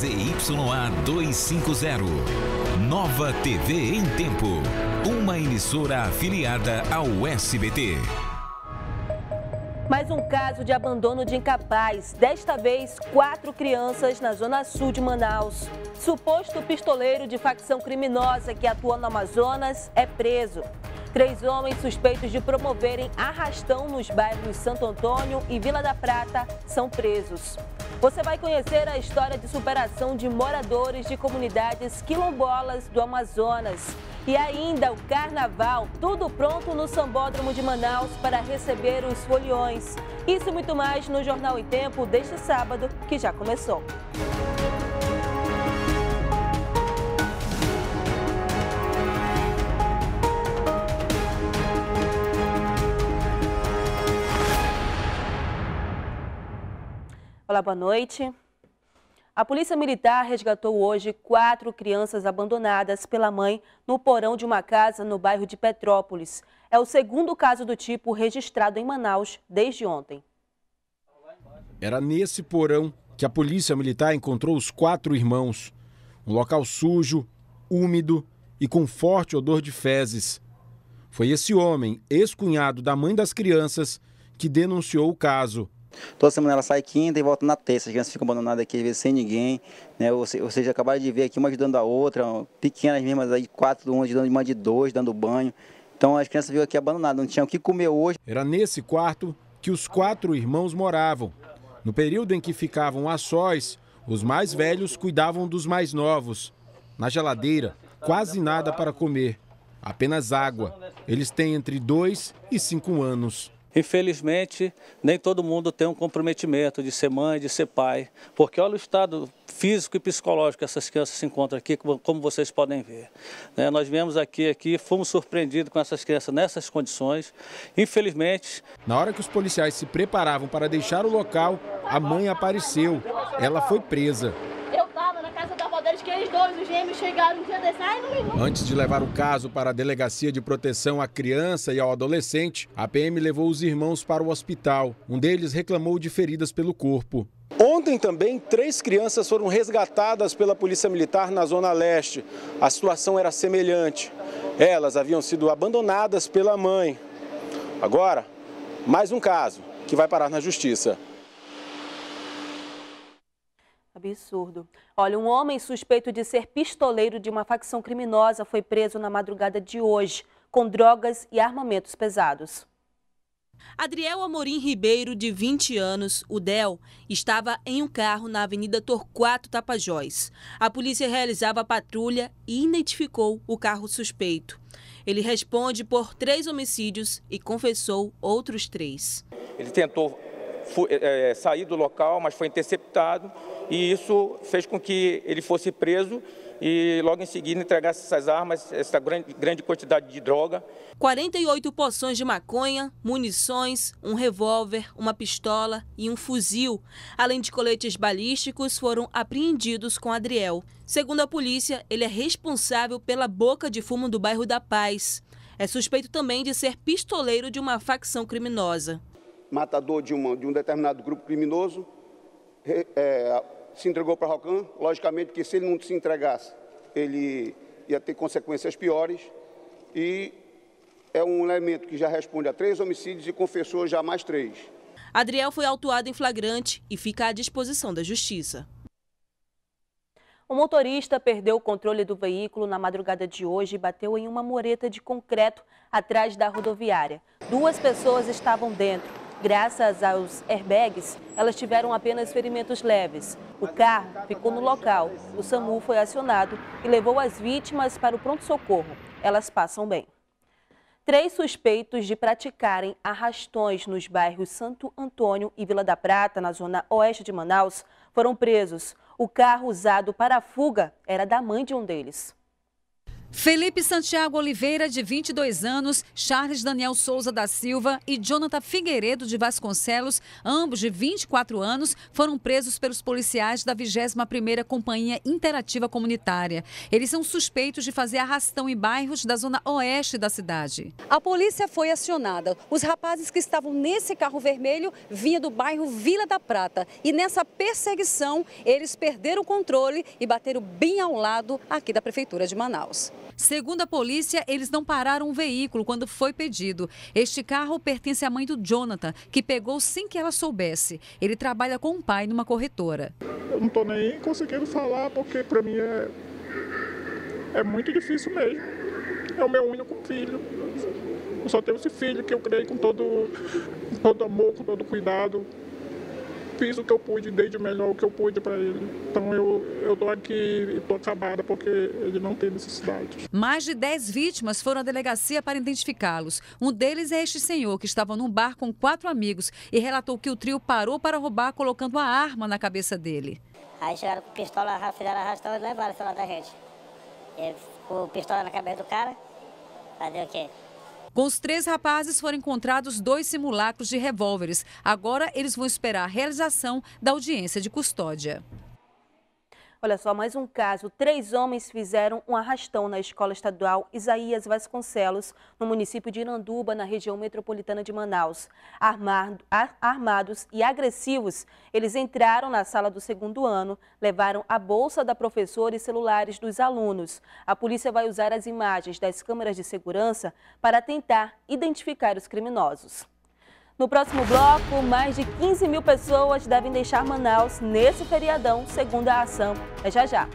ZYA 250. Nova TV em Tempo. Uma emissora afiliada ao SBT. Mais um caso de abandono de incapaz. Desta vez, quatro crianças na zona sul de Manaus. Suposto pistoleiro de facção criminosa que atua no Amazonas é preso. Três homens suspeitos de promoverem arrastão nos bairros Santo Antônio e Vila da Prata são presos. Você vai conhecer a história de superação de moradores de comunidades quilombolas do Amazonas. E ainda o carnaval, tudo pronto no Sambódromo de Manaus para receber os foliões. Isso e muito mais no Jornal em Tempo deste sábado, que já começou. Olá, boa noite. A Polícia Militar resgatou hoje quatro crianças abandonadas pela mãe no porão de uma casa no bairro de Petrópolis. É o segundo caso do tipo registrado em Manaus desde ontem. Era nesse porão que a Polícia Militar encontrou os quatro irmãos. Um local sujo, úmido e com forte odor de fezes. Foi esse homem, ex-cunhado da mãe das crianças, que denunciou o caso. Toda semana ela sai quinta e volta na terça. As crianças ficam abandonadas aqui, às vezes, sem ninguém. Né? Ou, ou seja, acabaram de ver aqui uma ajudando a outra, pequenas mesmas aí, quatro, uma ajudando uma de dois, dando banho. Então as crianças ficam aqui abandonadas, não tinham o que comer hoje. Era nesse quarto que os quatro irmãos moravam. No período em que ficavam a sós, os mais velhos cuidavam dos mais novos. Na geladeira, quase nada para comer, apenas água. Eles têm entre dois e cinco anos. Infelizmente, nem todo mundo tem um comprometimento de ser mãe, de ser pai, porque olha o estado físico e psicológico que essas crianças se encontram aqui, como vocês podem ver. Né? Nós viemos aqui, aqui, fomos surpreendidos com essas crianças nessas condições. Infelizmente. Na hora que os policiais se preparavam para deixar o local, a mãe apareceu. Ela foi presa chegar um dia desse, ai, não me Antes de levar o caso para a Delegacia de Proteção à Criança e ao Adolescente, a PM levou os irmãos para o hospital. Um deles reclamou de feridas pelo corpo. Ontem também, três crianças foram resgatadas pela Polícia Militar na Zona Leste. A situação era semelhante. Elas haviam sido abandonadas pela mãe. Agora, mais um caso que vai parar na Justiça. Absurdo. Olha, um homem suspeito de ser pistoleiro de uma facção criminosa foi preso na madrugada de hoje, com drogas e armamentos pesados. Adriel Amorim Ribeiro, de 20 anos, o Del, estava em um carro na Avenida Torquato Tapajós. A polícia realizava a patrulha e identificou o carro suspeito. Ele responde por três homicídios e confessou outros três. Ele tentou é, sair do local, mas foi interceptado e isso fez com que ele fosse preso e logo em seguida entregasse essas armas, essa grande, grande quantidade de droga. 48 poções de maconha, munições, um revólver, uma pistola e um fuzil, além de coletes balísticos, foram apreendidos com Adriel. Segundo a polícia, ele é responsável pela boca de fumo do bairro da Paz. É suspeito também de ser pistoleiro de uma facção criminosa. Matador de, uma, de um determinado grupo criminoso, é, se entregou para a Rocan. Logicamente que se ele não se entregasse, ele ia ter consequências piores. E é um elemento que já responde a três homicídios e confessou já mais três. Adriel foi autuado em flagrante e fica à disposição da Justiça. O motorista perdeu o controle do veículo na madrugada de hoje e bateu em uma mureta de concreto atrás da rodoviária. Duas pessoas estavam dentro. Graças aos airbags, elas tiveram apenas ferimentos leves. O carro ficou no local, o SAMU foi acionado e levou as vítimas para o pronto-socorro. Elas passam bem. Três suspeitos de praticarem arrastões nos bairros Santo Antônio e Vila da Prata, na zona oeste de Manaus, foram presos. O carro usado para a fuga era da mãe de um deles. Felipe Santiago Oliveira, de 22 anos, Charles Daniel Souza da Silva e Jonathan Figueiredo de Vasconcelos, ambos de 24 anos, foram presos pelos policiais da 21ª Companhia Interativa Comunitária. Eles são suspeitos de fazer arrastão em bairros da zona oeste da cidade. A polícia foi acionada. Os rapazes que estavam nesse carro vermelho vinham do bairro Vila da Prata e nessa perseguição eles perderam o controle e bateram bem ao lado aqui da Prefeitura de Manaus. Segundo a polícia, eles não pararam o veículo quando foi pedido. Este carro pertence à mãe do Jonathan, que pegou sem que ela soubesse. Ele trabalha com o um pai numa corretora. Eu não estou nem conseguindo falar porque para mim é, é muito difícil mesmo. É o meu único filho. Eu só tenho esse filho que eu criei com todo, com todo amor, com todo cuidado fiz o que eu pude, dei de melhor o que eu pude para ele. Então eu, eu aqui e tô acabada porque ele não tem necessidade. Mais de 10 vítimas foram à delegacia para identificá-los. Um deles é este senhor que estava num bar com quatro amigos e relatou que o trio parou para roubar colocando a arma na cabeça dele. Aí chegaram com pistola, fizeram arrastão e levaram o celular da gente. E ficou pistola na cabeça do cara. Fazer o quê? Com os três rapazes foram encontrados dois simulacros de revólveres. Agora eles vão esperar a realização da audiência de custódia. Olha só, mais um caso. Três homens fizeram um arrastão na Escola Estadual Isaías Vasconcelos, no município de Iranduba, na região metropolitana de Manaus. Armado, ar, armados e agressivos, eles entraram na sala do segundo ano, levaram a bolsa da professora e celulares dos alunos. A polícia vai usar as imagens das câmeras de segurança para tentar identificar os criminosos. No próximo bloco, mais de 15 mil pessoas devem deixar Manaus nesse feriadão, segundo a ação. É já já.